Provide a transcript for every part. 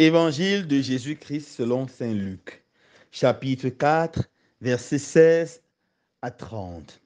Évangile de Jésus-Christ selon Saint Luc, chapitre 4, versets 16 à 30.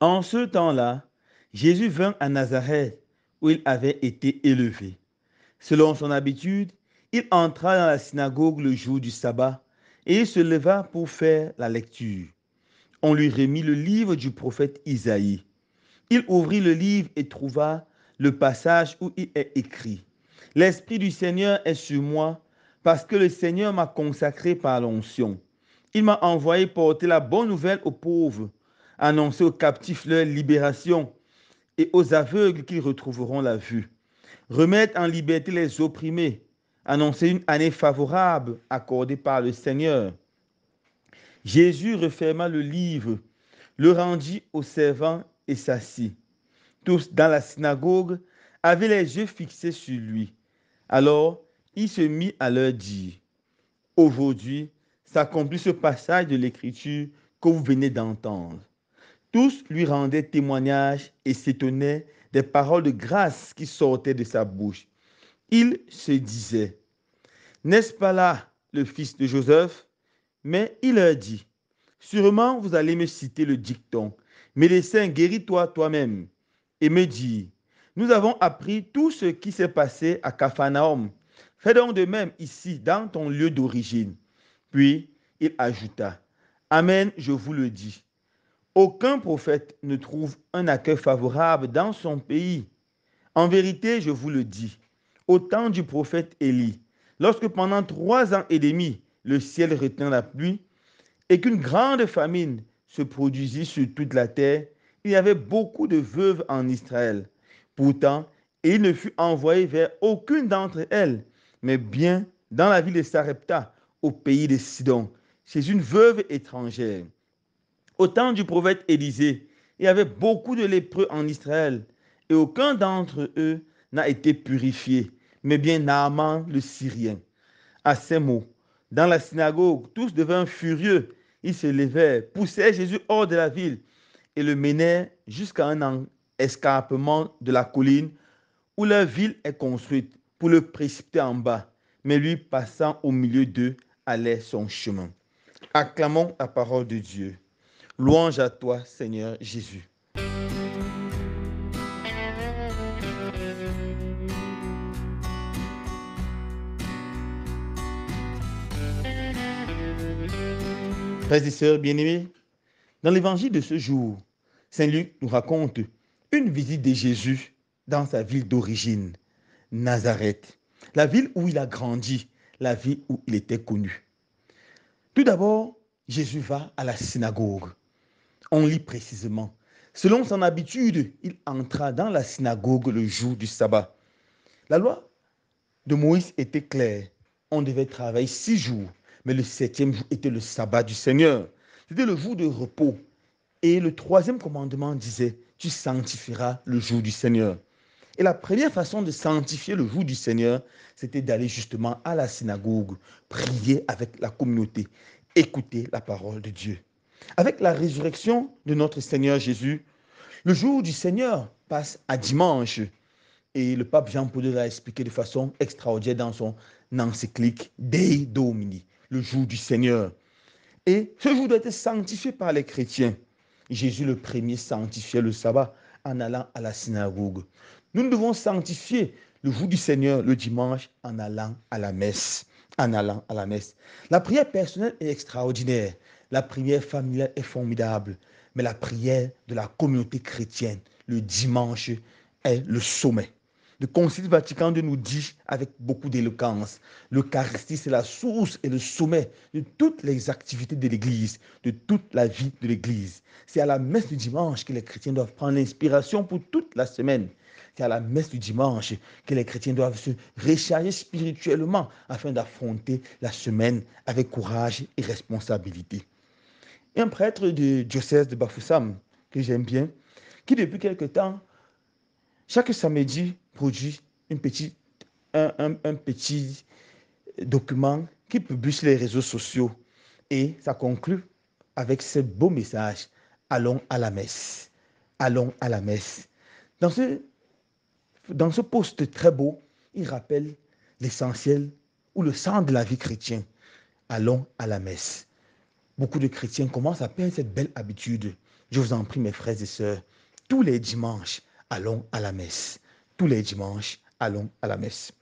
En ce temps-là, Jésus vint à Nazareth, où il avait été élevé. Selon son habitude, il entra dans la synagogue le jour du sabbat et il se leva pour faire la lecture. On lui remit le livre du prophète Isaïe. Il ouvrit le livre et trouva le passage où il est écrit. L'Esprit du Seigneur est sur moi parce que le Seigneur m'a consacré par l'onction. Il m'a envoyé porter la bonne nouvelle aux pauvres, annoncer aux captifs leur libération et aux aveugles qu'ils retrouveront la vue, remettre en liberté les opprimés, annoncer une année favorable accordée par le Seigneur. Jésus referma le livre, le rendit au servant et s'assit. Tous dans la synagogue avaient les yeux fixés sur lui. Alors, il se mit à leur dire, Aujourd'hui s'accomplit ce passage de l'Écriture que vous venez d'entendre. Tous lui rendaient témoignage et s'étonnaient des paroles de grâce qui sortaient de sa bouche il se disait, N'est-ce pas là le fils de Joseph Mais il leur dit, Sûrement vous allez me citer le dicton, Médecin, guéris-toi toi-même, et me dit, « Nous avons appris tout ce qui s'est passé à Capharnaüm. Fais donc de même ici, dans ton lieu d'origine. Puis il ajouta, Amen, je vous le dis. Aucun prophète ne trouve un accueil favorable dans son pays. En vérité, je vous le dis, au temps du prophète Élie, lorsque pendant trois ans et demi, le ciel retint la pluie et qu'une grande famine se produisit sur toute la terre, il y avait beaucoup de veuves en Israël. Pourtant, il ne fut envoyé vers aucune d'entre elles, mais bien dans la ville de Sarepta, au pays de Sidon, chez une veuve étrangère. Au temps du prophète Élisée, il y avait beaucoup de lépreux en Israël, et aucun d'entre eux n'a été purifié, mais bien Naaman le Syrien. À ces mots, dans la synagogue, tous devinrent furieux. Ils se levèrent, poussèrent Jésus hors de la ville et le menèrent jusqu'à un escarpement de la colline où la ville est construite pour le précipiter en bas. Mais lui, passant au milieu d'eux, allait son chemin. Acclamons la parole de Dieu. Louange à toi, Seigneur Jésus. Frères et sœurs bien-aimés, dans l'évangile de ce jour, Saint Luc nous raconte une visite de Jésus dans sa ville d'origine, Nazareth, la ville où il a grandi, la ville où il était connu. Tout d'abord, Jésus va à la synagogue. On lit précisément. Selon son habitude, il entra dans la synagogue le jour du sabbat. La loi de Moïse était claire. On devait travailler six jours mais le septième jour était le sabbat du Seigneur. C'était le jour de repos. Et le troisième commandement disait, tu sanctifieras le jour du Seigneur. Et la première façon de sanctifier le jour du Seigneur, c'était d'aller justement à la synagogue, prier avec la communauté, écouter la parole de Dieu. Avec la résurrection de notre Seigneur Jésus, le jour du Seigneur passe à dimanche. Et le pape Jean-Paul II l'a expliqué de façon extraordinaire dans son encyclique Dei Domini le jour du Seigneur. Et ce jour doit être sanctifié par les chrétiens. Jésus le premier sanctifiait le sabbat en allant à la synagogue. Nous devons sanctifier le jour du Seigneur, le dimanche, en allant à la messe. En allant à la messe. La prière personnelle est extraordinaire. La prière familiale est formidable. Mais la prière de la communauté chrétienne, le dimanche, est le sommet. Le Concile Vatican II nous dit avec beaucoup d'éloquence, l'Eucharistie, c'est la source et le sommet de toutes les activités de l'Église, de toute la vie de l'Église. C'est à la messe du dimanche que les chrétiens doivent prendre l'inspiration pour toute la semaine. C'est à la messe du dimanche que les chrétiens doivent se recharger spirituellement afin d'affronter la semaine avec courage et responsabilité. un prêtre du diocèse de Bafoussam, que j'aime bien, qui depuis quelque temps, chaque samedi, produit une petite, un, petit document qui publie sur les réseaux sociaux. Et ça conclut avec ce beau message. Allons à la messe. Allons à la messe. Dans ce, dans ce poste très beau, il rappelle l'essentiel ou le sang de la vie chrétienne. Allons à la messe. Beaucoup de chrétiens commencent à perdre cette belle habitude. Je vous en prie, mes frères et sœurs, tous les dimanches, allons à la messe les dimanches, allons à la messe.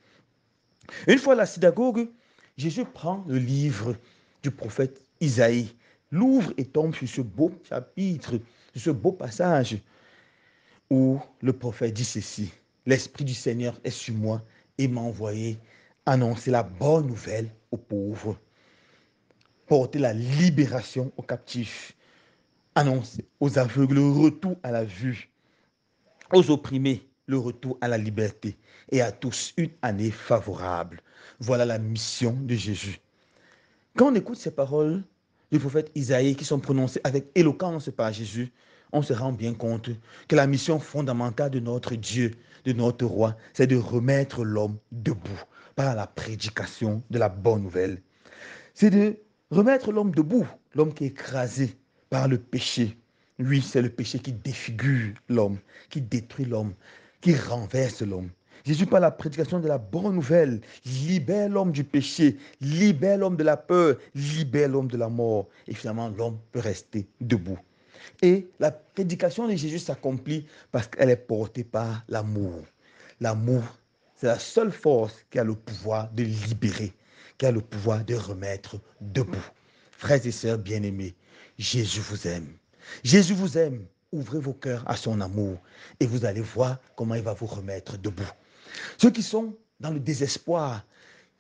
Une fois à la synagogue, Jésus prend le livre du prophète Isaïe, l'ouvre et tombe sur ce beau chapitre, sur ce beau passage où le prophète dit ceci, l'Esprit du Seigneur est sur moi et m'a envoyé annoncer la bonne nouvelle aux pauvres, porter la libération aux captifs, annoncer aux aveugles le retour à la vue, aux opprimés, le retour à la liberté et à tous une année favorable. Voilà la mission de Jésus. Quand on écoute ces paroles du prophète Isaïe qui sont prononcées avec éloquence par Jésus, on se rend bien compte que la mission fondamentale de notre Dieu, de notre roi, c'est de remettre l'homme debout par la prédication de la bonne nouvelle. C'est de remettre l'homme debout, l'homme qui est écrasé par le péché. Lui, c'est le péché qui défigure l'homme, qui détruit l'homme qui renverse l'homme. Jésus, par la prédication de la bonne nouvelle, libère l'homme du péché, libère l'homme de la peur, libère l'homme de la mort. Et finalement, l'homme peut rester debout. Et la prédication de Jésus s'accomplit parce qu'elle est portée par l'amour. L'amour, c'est la seule force qui a le pouvoir de libérer, qui a le pouvoir de remettre debout. Frères et sœurs bien-aimés, Jésus vous aime. Jésus vous aime. Ouvrez vos cœurs à son amour et vous allez voir comment il va vous remettre debout. Ceux qui sont dans le désespoir,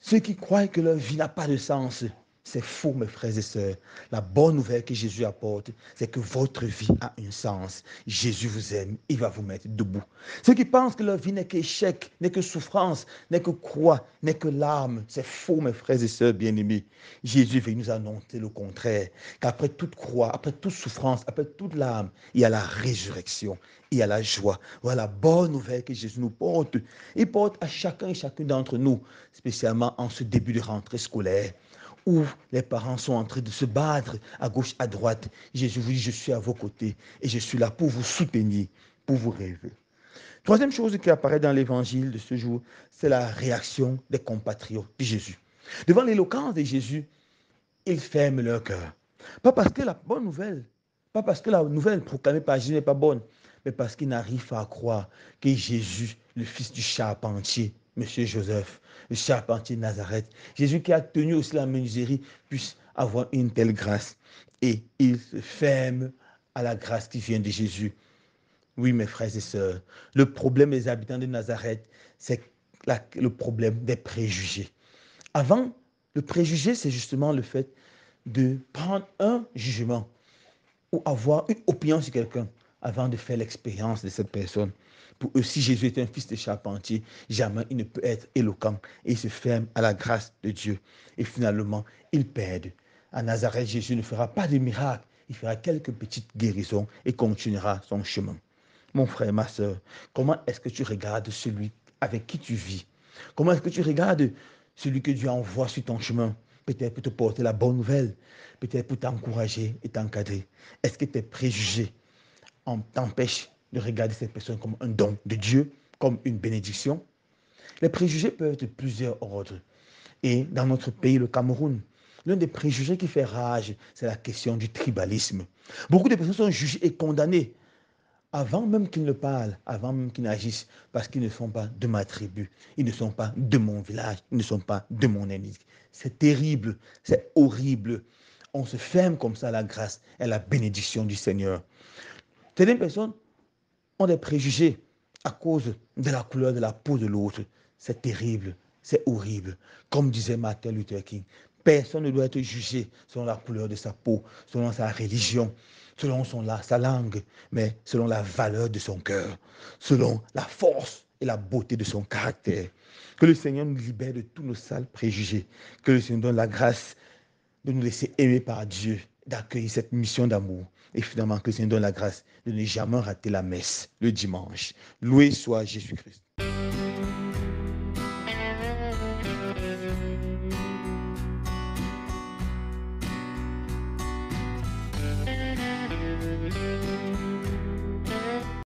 ceux qui croient que leur vie n'a pas de sens, c'est faux, mes frères et sœurs. La bonne nouvelle que Jésus apporte, c'est que votre vie a un sens. Jésus vous aime, il va vous mettre debout. Ceux qui pensent que leur vie n'est qu'échec, n'est que souffrance, n'est que croix, n'est que larmes, c'est faux, mes frères et sœurs bien-aimés. Jésus veut nous annoncer le contraire, qu'après toute croix, après toute souffrance, après toute larme, il y a la résurrection, il y a la joie. Voilà la bonne nouvelle que Jésus nous porte. Il porte à chacun et chacune d'entre nous, spécialement en ce début de rentrée scolaire où les parents sont en train de se battre à gauche, à droite. Jésus vous dit, je suis à vos côtés et je suis là pour vous soutenir, pour vous rêver. Troisième chose qui apparaît dans l'évangile de ce jour, c'est la réaction des compatriotes de Jésus. Devant l'éloquence de Jésus, ils ferment leur cœur. Pas parce que la bonne nouvelle, pas parce que la nouvelle proclamée par Jésus n'est pas bonne, mais parce qu'ils n'arrivent pas à croire que Jésus, le fils du charpentier, Monsieur Joseph, le charpentier de Nazareth, Jésus qui a tenu aussi la menuiserie, puisse avoir une telle grâce. Et il se ferme à la grâce qui vient de Jésus. Oui, mes frères et sœurs, le problème des habitants de Nazareth, c'est le problème des préjugés. Avant, le préjugé, c'est justement le fait de prendre un jugement ou avoir une opinion sur quelqu'un avant de faire l'expérience de cette personne. Pour eux, si Jésus est un fils de charpentier, jamais il ne peut être éloquent. Et il se ferme à la grâce de Dieu. Et finalement, ils perdent. À Nazareth, Jésus ne fera pas de miracles. Il fera quelques petites guérisons et continuera son chemin. Mon frère, ma soeur, comment est-ce que tu regardes celui avec qui tu vis Comment est-ce que tu regardes celui que Dieu envoie sur ton chemin Peut-être pour te porter la bonne nouvelle, peut-être pour t'encourager et t'encadrer. Est-ce que tes préjugés t'empêchent de regarder cette personne comme un don de Dieu, comme une bénédiction. Les préjugés peuvent être de plusieurs ordres. Et dans notre pays, le Cameroun, l'un des préjugés qui fait rage, c'est la question du tribalisme. Beaucoup de personnes sont jugées et condamnées avant même qu'ils ne parlent, avant même qu'ils n'agissent, parce qu'ils ne sont pas de ma tribu, ils ne sont pas de mon village, ils ne sont pas de mon ennemi. C'est terrible, c'est horrible. On se ferme comme ça à la grâce et à la bénédiction du Seigneur. Certaines personnes des préjugés à cause de la couleur de la peau de l'autre. C'est terrible, c'est horrible. Comme disait Martin Luther King, personne ne doit être jugé selon la couleur de sa peau, selon sa religion, selon son, sa langue, mais selon la valeur de son cœur, selon la force et la beauté de son caractère. Que le Seigneur nous libère de tous nos sales préjugés, que le Seigneur donne la grâce de nous laisser aimer par Dieu d'accueillir cette mission d'amour. Et finalement, que nous donne la grâce de ne jamais rater la messe le dimanche. Loué soit Jésus-Christ.